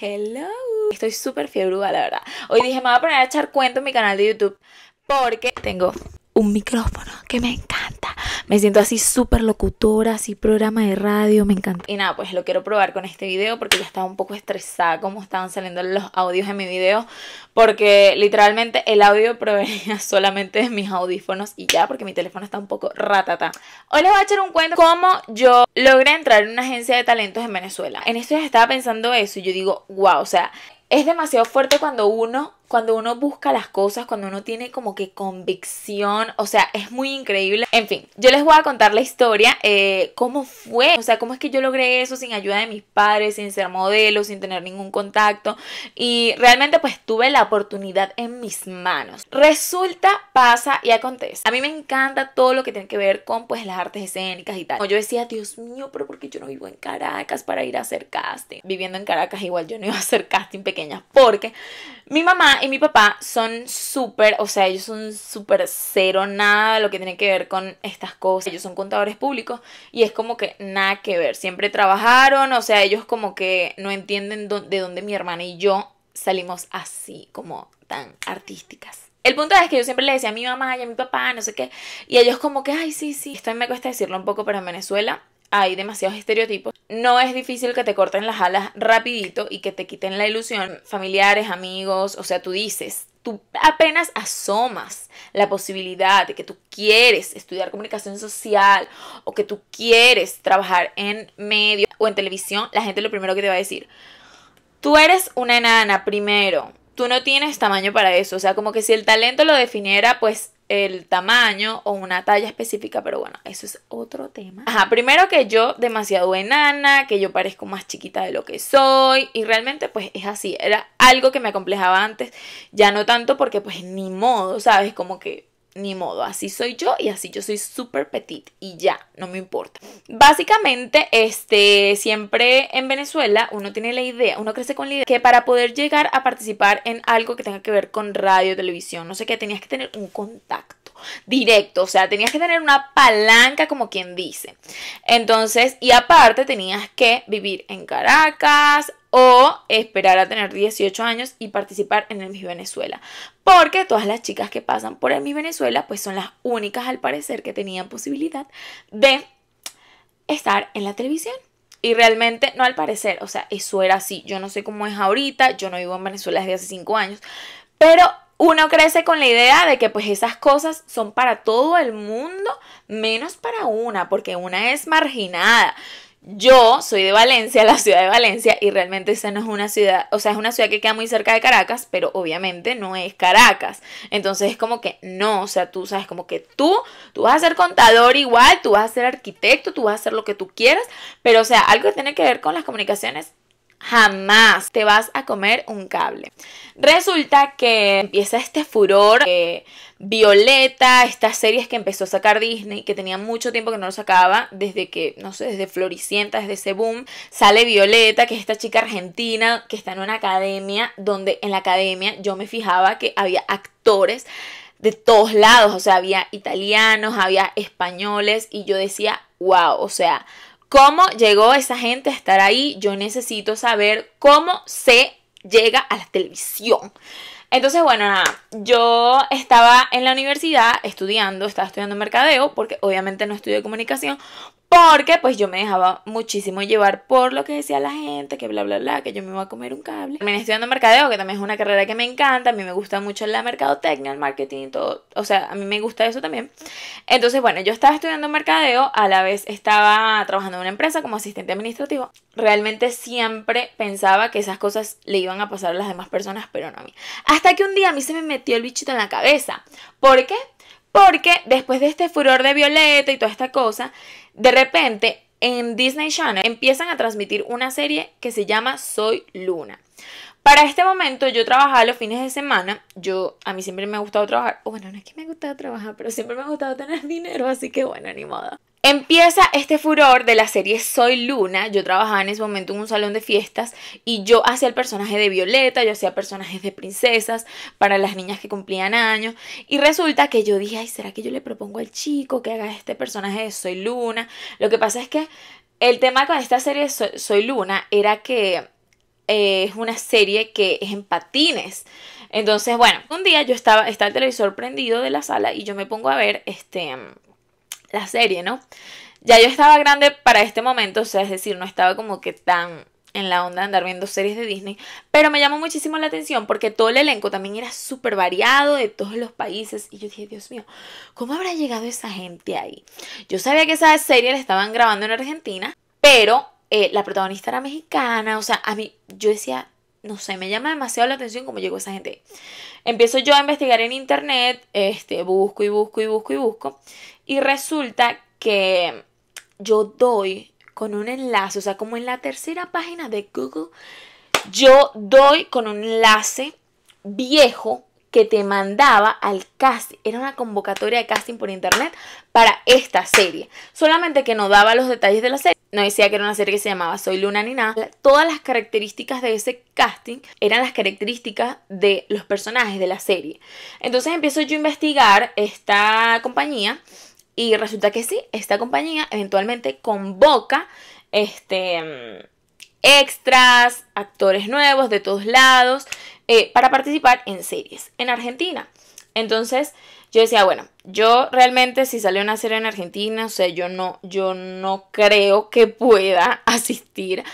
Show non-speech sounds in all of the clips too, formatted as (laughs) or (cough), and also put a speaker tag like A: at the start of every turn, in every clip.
A: Hello. Estoy súper fiebruda, la verdad. Hoy dije, me voy a poner a echar cuento en mi canal de YouTube porque tengo un micrófono que me encanta. Me siento así súper locutora, así programa de radio, me encanta. Y nada, pues lo quiero probar con este video porque ya estaba un poco estresada como estaban saliendo los audios en mi video. Porque literalmente el audio provenía (laughs) solamente de mis audífonos y ya, porque mi teléfono está un poco ratata. Hoy les voy a echar un cuento cómo yo logré entrar en una agencia de talentos en Venezuela. En esto ya estaba pensando eso y yo digo, wow, o sea, es demasiado fuerte cuando uno cuando uno busca las cosas, cuando uno tiene como que convicción, o sea, es muy increíble. En fin, yo les voy a contar la historia, eh, cómo fue, o sea, cómo es que yo logré eso sin ayuda de mis padres, sin ser modelo, sin tener ningún contacto y realmente pues tuve la oportunidad en mis manos. Resulta, pasa y acontece. A mí me encanta todo lo que tiene que ver con pues las artes escénicas y tal. yo decía, Dios mío, pero ¿por yo no vivo en Caracas para ir a hacer casting? Viviendo en Caracas igual yo no iba a hacer casting pequeña, porque mi mamá y mi papá son súper, o sea, ellos son súper cero nada lo que tiene que ver con estas cosas. Ellos son contadores públicos y es como que nada que ver. Siempre trabajaron, o sea, ellos como que no entienden de dónde mi hermana y yo salimos así, como tan artísticas. El punto es que yo siempre le decía a mi mamá y a mi papá, no sé qué, y ellos como que, ay, sí, sí, esto me cuesta decirlo un poco, pero en Venezuela hay demasiados estereotipos, no es difícil que te corten las alas rapidito y que te quiten la ilusión. Familiares, amigos, o sea, tú dices, tú apenas asomas la posibilidad de que tú quieres estudiar comunicación social o que tú quieres trabajar en medio o en televisión, la gente lo primero que te va a decir, tú eres una enana primero, tú no tienes tamaño para eso, o sea, como que si el talento lo definiera, pues el tamaño o una talla específica, pero bueno, eso es otro tema. Ajá, primero que yo demasiado enana, que yo parezco más chiquita de lo que soy y realmente pues es así, era algo que me acomplejaba antes, ya no tanto porque pues ni modo, ¿sabes? Como que ni modo, así soy yo y así yo soy súper petit y ya, no me importa. Básicamente, este, siempre en Venezuela uno tiene la idea, uno crece con la idea que para poder llegar a participar en algo que tenga que ver con radio, televisión, no sé qué, tenías que tener un contacto directo, o sea, tenías que tener una palanca como quien dice. Entonces, y aparte tenías que vivir en Caracas, o esperar a tener 18 años y participar en el Miss Venezuela. Porque todas las chicas que pasan por el Miss Venezuela pues son las únicas al parecer que tenían posibilidad de estar en la televisión. Y realmente, no al parecer, o sea, eso era así. Yo no sé cómo es ahorita, yo no vivo en Venezuela desde hace 5 años, pero uno crece con la idea de que pues esas cosas son para todo el mundo menos para una, porque una es marginada. Yo soy de Valencia, la ciudad de Valencia, y realmente esa no es una ciudad, o sea, es una ciudad que queda muy cerca de Caracas, pero obviamente no es Caracas. Entonces es como que no, o sea, tú sabes, como que tú, tú vas a ser contador igual, tú vas a ser arquitecto, tú vas a hacer lo que tú quieras, pero o sea, algo que tiene que ver con las comunicaciones, jamás te vas a comer un cable. Resulta que empieza este furor. Eh, Violeta, estas series que empezó a sacar Disney, que tenía mucho tiempo que no lo sacaba, desde que, no sé, desde Floricienta, desde ese boom, sale Violeta, que es esta chica argentina que está en una academia, donde en la academia yo me fijaba que había actores de todos lados, o sea, había italianos, había españoles, y yo decía, wow, o sea, ¿cómo llegó esa gente a estar ahí? Yo necesito saber cómo se llega a la televisión. Entonces, bueno, nada, yo estaba en la universidad estudiando, estaba estudiando mercadeo, porque obviamente no estudio comunicación, porque pues yo me dejaba muchísimo llevar por lo que decía la gente, que bla, bla, bla, que yo me iba a comer un cable. Terminé estudiando mercadeo, que también es una carrera que me encanta. A mí me gusta mucho la mercadotecnia, el marketing y todo. O sea, a mí me gusta eso también. Entonces, bueno, yo estaba estudiando mercadeo, a la vez estaba trabajando en una empresa como asistente administrativo. Realmente siempre pensaba que esas cosas le iban a pasar a las demás personas, pero no a mí. Hasta que un día a mí se me metió el bichito en la cabeza. ¿Por qué? Porque después de este furor de Violeta y toda esta cosa, de repente en Disney Channel empiezan a transmitir una serie que se llama Soy Luna. Para este momento yo trabajaba los fines de semana. Yo, a mí siempre me ha gustado trabajar. bueno, no es que me ha gustado trabajar, pero siempre me ha gustado tener (laughs) dinero, así que bueno, ni modo. Empieza este furor de la serie Soy Luna. Yo trabajaba en ese momento en un salón de fiestas y yo hacía el personaje de Violeta, yo hacía personajes de princesas para las niñas que cumplían años. Y resulta que yo dije, ay, ¿será que yo le propongo al chico que haga este personaje de Soy Luna? Lo que pasa es que el tema con esta serie Soy Luna era que es una serie que es en patines. Entonces, bueno, un día yo estaba, está el televisor prendido de la sala y yo me pongo a ver este, la serie, ¿no? Ya yo estaba grande para este momento, o sea, es decir, no estaba como que tan en la onda de andar viendo series de Disney, pero me llamó muchísimo la atención porque todo el elenco también era súper variado de todos los países y yo dije, Dios mío, ¿cómo habrá llegado esa gente ahí? Yo sabía que esa serie la estaban grabando en Argentina, pero eh, la protagonista era mexicana, o sea, a mí yo decía, no sé, me llama demasiado la atención cómo llegó esa gente. Empiezo yo a investigar en internet, este, busco y busco y busco y busco, y resulta que yo doy con un enlace, o sea, como en la tercera página de Google, yo doy con un enlace viejo que te mandaba al casting, era una convocatoria de casting por internet para esta serie. Solamente que no daba los detalles de la serie, no decía que era una serie que se llamaba Soy Luna ni nada. Todas las características de ese casting eran las características de los personajes de la serie. Entonces empiezo yo a investigar esta compañía y resulta que sí, esta compañía eventualmente convoca este mm, extras, actores nuevos de todos lados, eh, para participar en series en Argentina. Entonces yo decía, bueno, yo realmente si sale una serie en Argentina, o sea, yo no, yo no creo que pueda (laughs) asistir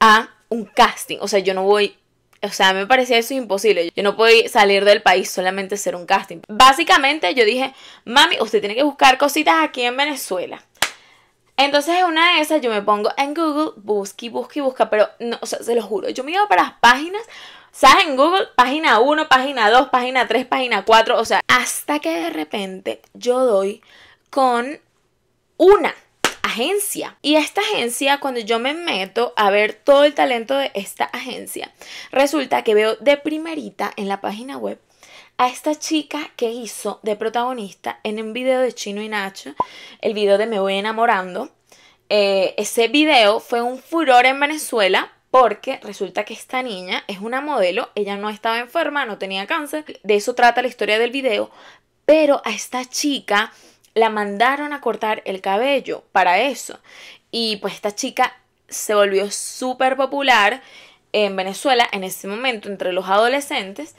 A: a un casting, o sea, yo no voy o sea, me parecía eso imposible. Yo no puedo salir del país solamente hacer un casting. Básicamente yo dije, mami, usted tiene que buscar cositas aquí en Venezuela. Entonces, una de esas, yo me pongo en Google, busque, busque, busca, pero no, o sea, se lo juro, yo me iba para las páginas, ¿sabes? En Google, página 1, página 2, página 3, página 4, o sea, hasta que de repente yo doy con una agencia. Y esta agencia, cuando yo me meto a ver todo el talento de esta agencia, resulta que veo de primerita en la página web a esta chica que hizo de protagonista en un video de Chino y Nacho, el video de Me voy enamorando. Eh, ese video fue un furor en Venezuela porque resulta que esta niña es una modelo, ella no estaba enferma, no tenía cáncer, de eso trata la historia del video, pero a esta chica la mandaron a cortar el cabello para eso. Y pues esta chica se volvió súper popular en Venezuela en ese momento entre los adolescentes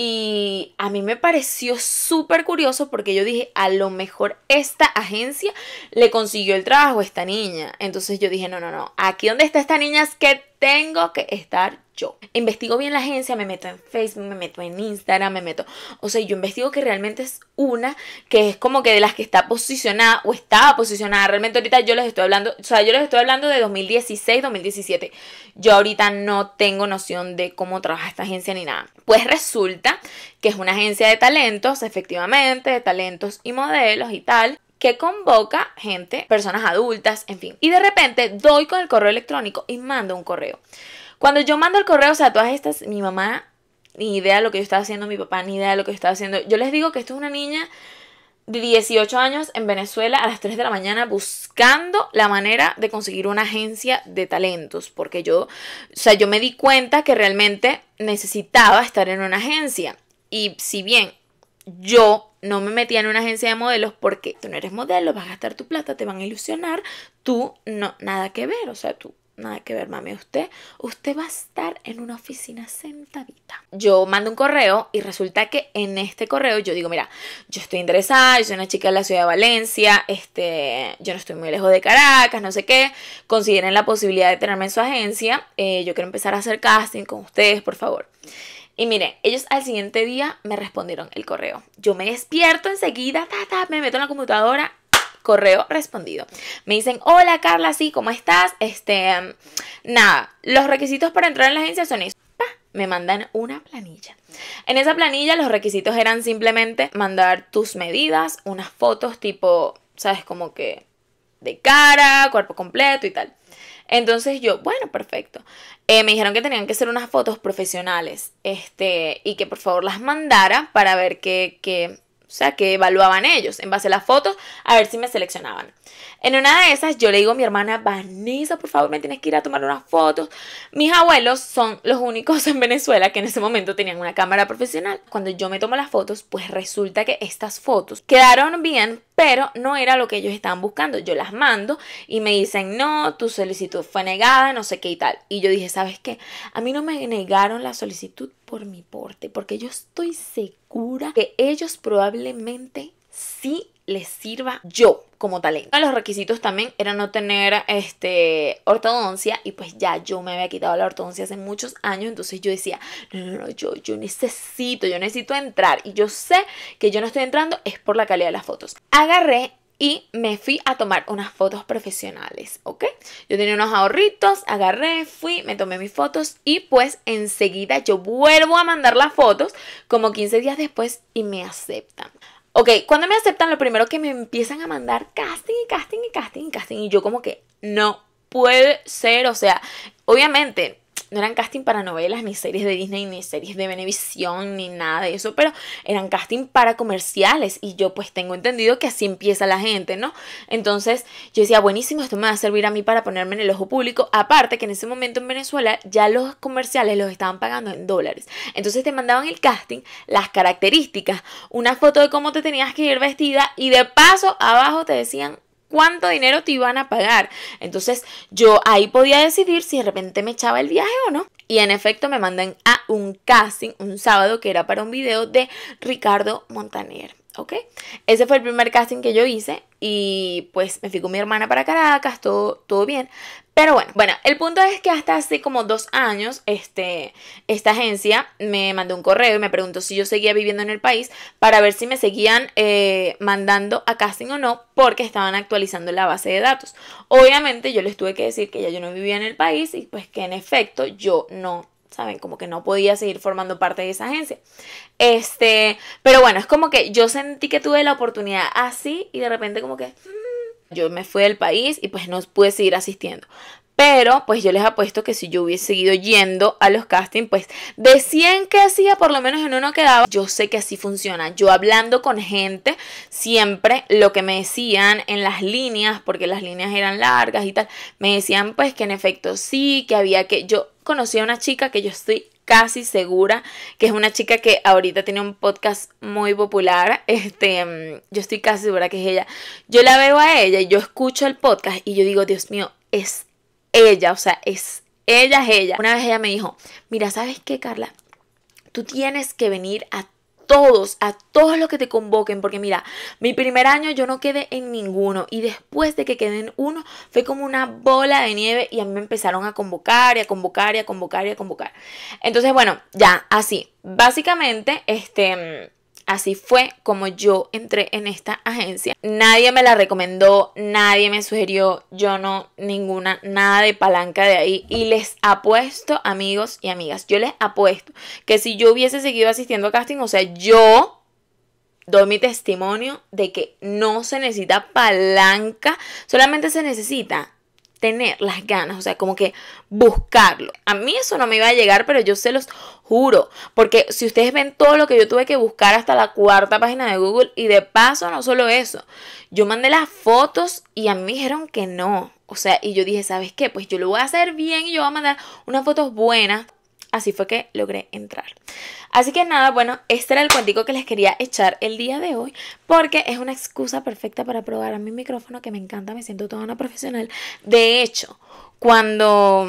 A: y a mí me pareció súper curioso porque yo dije, a lo mejor esta agencia le consiguió el trabajo a esta niña. Entonces yo dije, no, no, no, aquí donde está esta niña es que tengo que estar yo. Investigo bien la agencia, me meto en Facebook, me meto en Instagram, me meto. O sea, yo investigo que realmente es una que es como que de las que está posicionada o estaba posicionada. Realmente ahorita yo les estoy hablando, o sea, yo les estoy hablando de 2016, 2017. Yo ahorita no tengo noción de cómo trabaja esta agencia ni nada. Pues resulta que es una agencia de talentos, efectivamente, de talentos y modelos y tal que convoca gente, personas adultas, en fin. Y de repente doy con el correo electrónico y mando un correo. Cuando yo mando el correo, o sea, todas estas, mi mamá, ni idea de lo que yo estaba haciendo, mi papá, ni idea de lo que yo estaba haciendo. Yo les digo que esto es una niña de 18 años en Venezuela a las 3 de la mañana buscando la manera de conseguir una agencia de talentos, porque yo, o sea, yo me di cuenta que realmente necesitaba estar en una agencia. Y si bien yo no me metía en una agencia de modelos porque tú no eres modelo, vas a gastar tu plata, te van a ilusionar, tú no, nada que ver, o sea, tú nada que ver, mami. Usted, usted va a estar en una oficina sentadita. Yo mando un correo y resulta que en este correo yo digo, mira, yo estoy interesada, yo soy una chica de la ciudad de Valencia, este, yo no estoy muy lejos de Caracas, no sé qué. Consideren la posibilidad de tenerme en su agencia. Eh, yo quiero empezar a hacer casting con ustedes, por favor. Y miren, ellos al siguiente día me respondieron el correo. Yo me despierto enseguida, ta, me meto en la computadora correo respondido. Me dicen, hola Carla, sí, ¿cómo estás? Este, nada, los requisitos para entrar en la agencia son eso. Me mandan una planilla. En esa planilla los requisitos eran simplemente mandar tus medidas, unas fotos tipo, ¿sabes? Como que de cara, cuerpo completo y tal. Entonces yo, bueno, perfecto. Eh, me dijeron que tenían que ser unas fotos profesionales este, y que por favor las mandara para ver que, que o sea, que evaluaban ellos en base a las fotos a ver si me seleccionaban. En una de esas yo le digo a mi hermana, Vanessa, por favor, me tienes que ir a tomar unas fotos. Mis abuelos son los únicos en Venezuela que en ese momento tenían una cámara profesional. Cuando yo me tomo las fotos, pues resulta que estas fotos quedaron bien, pero no era lo que ellos estaban buscando. Yo las mando y me dicen, no, tu solicitud fue negada, no sé qué y tal. Y yo dije, ¿sabes qué? A mí no me negaron la solicitud por mi porte, porque yo estoy segura que ellos probablemente si les sirva yo como talento. Uno de los requisitos también era no tener este, ortodoncia y pues ya yo me había quitado la ortodoncia hace muchos años, entonces yo decía, no, no, no, yo, yo necesito, yo necesito entrar y yo sé que yo no estoy entrando es por la calidad de las fotos. Agarré y me fui a tomar unas fotos profesionales, ¿ok? Yo tenía unos ahorritos, agarré, fui, me tomé mis fotos y pues enseguida yo vuelvo a mandar las fotos como 15 días después y me aceptan. Ok, cuando me aceptan, lo primero que me empiezan a mandar casting y casting y casting y casting. Y yo como que no puede ser. O sea, obviamente no eran casting para novelas, ni series de Disney, ni series de Venevisión, ni nada de eso, pero eran casting para comerciales y yo pues tengo entendido que así empieza la gente, ¿no? Entonces yo decía, buenísimo, esto me va a servir a mí para ponerme en el ojo público, aparte que en ese momento en Venezuela ya los comerciales los estaban pagando en dólares, entonces te mandaban el casting, las características, una foto de cómo te tenías que ir vestida y de paso abajo te decían cuánto dinero te iban a pagar. Entonces yo ahí podía decidir si de repente me echaba el viaje o no. Y en efecto me mandan a un casting un sábado que era para un video de Ricardo Montaner. ¿Ok? Ese fue el primer casting que yo hice y pues me fui con mi hermana para Caracas, todo, todo bien. Pero bueno, bueno, el punto es que hasta hace como dos años, este, esta agencia me mandó un correo y me preguntó si yo seguía viviendo en el país para ver si me seguían eh, mandando a casting o no, porque estaban actualizando la base de datos. Obviamente yo les tuve que decir que ya yo no vivía en el país y pues que en efecto yo no ¿saben? Como que no podía seguir formando parte de esa agencia. Este, pero bueno, es como que yo sentí que tuve la oportunidad así y de repente como que mm, yo me fui del país y pues no pude seguir asistiendo. Pero pues yo les apuesto que si yo hubiese seguido yendo a los castings, pues de 100 que hacía, por lo menos en uno quedaba. Yo sé que así funciona. Yo hablando con gente, siempre lo que me decían en las líneas, porque las líneas eran largas y tal, me decían pues que en efecto sí, que había que... Yo conocí a una chica que yo estoy casi segura que es una chica que ahorita tiene un podcast muy popular. (laughs) Este, mm, yo estoy casi segura que es ella. Yo la veo a ella y yo escucho el podcast y yo digo, Dios mío, es ella, o sea, es ella, es ella. Una vez ella me dijo, mira, ¿sabes qué, Carla? Tú tienes que venir a todos, a todos los que te convoquen, porque mira, mi primer año yo no quedé en ninguno y después de que quedé en uno fue como una bola de nieve y a mí me empezaron a convocar y a convocar y a convocar y a convocar. Entonces, bueno, ya, así. Básicamente, este Así fue como yo entré en esta agencia. Nadie me la recomendó, nadie me sugirió, yo no, ninguna, nada de palanca de ahí. Y les apuesto, amigos y amigas, yo les apuesto que si yo hubiese seguido asistiendo a casting, o sea, yo doy mi testimonio de que no se necesita palanca, solamente se necesita tener las ganas, o sea, como que buscarlo. A mí eso no me iba a llegar, pero yo se los juro, porque si ustedes ven todo lo que yo tuve que buscar hasta la cuarta página de Google y de paso no solo eso, yo mandé las fotos y a mí dijeron que no. O sea, y yo dije, ¿sabes qué? Pues yo lo voy a hacer bien y yo voy a mandar unas fotos buenas Así fue que logré entrar. Así que nada, bueno, este era el cuantico que les quería echar el día de hoy porque es una excusa perfecta para probar a mi micrófono que me encanta, me siento toda una profesional. De hecho, cuando,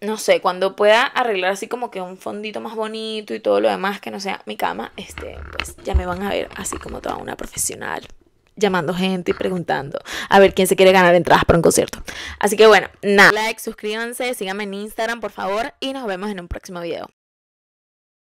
A: no sé, cuando pueda arreglar así como que un fondito más bonito y todo lo demás que no sea mi cama, este, pues ya me van a ver así como toda una profesional llamando gente y preguntando a ver quién se quiere ganar entradas para un concierto. Así que bueno, nada. Like, suscríbanse, síganme en Instagram, por favor, y nos vemos en un próximo video.